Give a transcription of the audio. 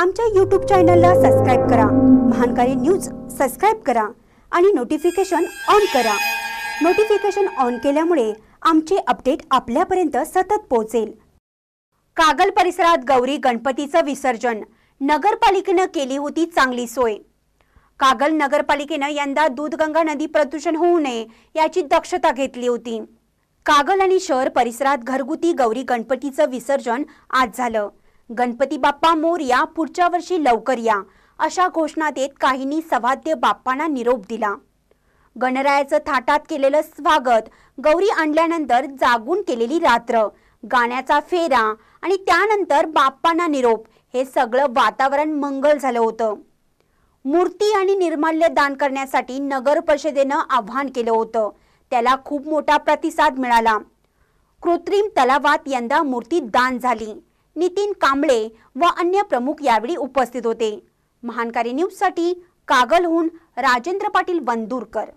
आमच्या यूट्यूब चॅनलला सबस्क्राईब करा महानकारी न्यूज सबस्क्राईब करा आणि नोटिफिकेशन ऑन करा नोटिफिकेशन ऑन केल्यामुळे आमचे अपडेट आपल्यापर्यंत सतत पोहोचेल कागल परिसरात गौरी गणपतीचं विसर्जन नगरपालिकेनं केली होती चांगली सोय कागल नगरपालिकेनं यंदा दूधगंगा नदी प्रदूषण होऊ नये याची दक्षता घेतली होती कागल आणि शहर परिसरात घरगुती गौरी गणपतीचं विसर्जन आज झालं गणपती बाप्पा मोरया पुढच्या वर्षी लवकर या अशा घोषणा देत काहींनी सभाध्य बाप्पांना निरोप दिला गणरायाचं थाटात केलेलं स्वागत गौरी आणल्यानंतर जागून केलेली रात्र गाण्याचा फेरा आणि त्यानंतर बाप्पांना निरोप हे सगळं वातावरण मंगल झालं होतं मूर्ती आणि निर्माल्य दान करण्यासाठी नगर परिषदेनं आव्हान केलं होतं त्याला खूप मोठा प्रतिसाद मिळाला कृत्रिम तलावात यंदा मूर्ती दान झाली नितीन कांबळे व अन्य प्रमुख यावेळी उपस्थित होते महानकारी न्यूजसाठी कागलहून राजेंद्र पाटील वंदूरकर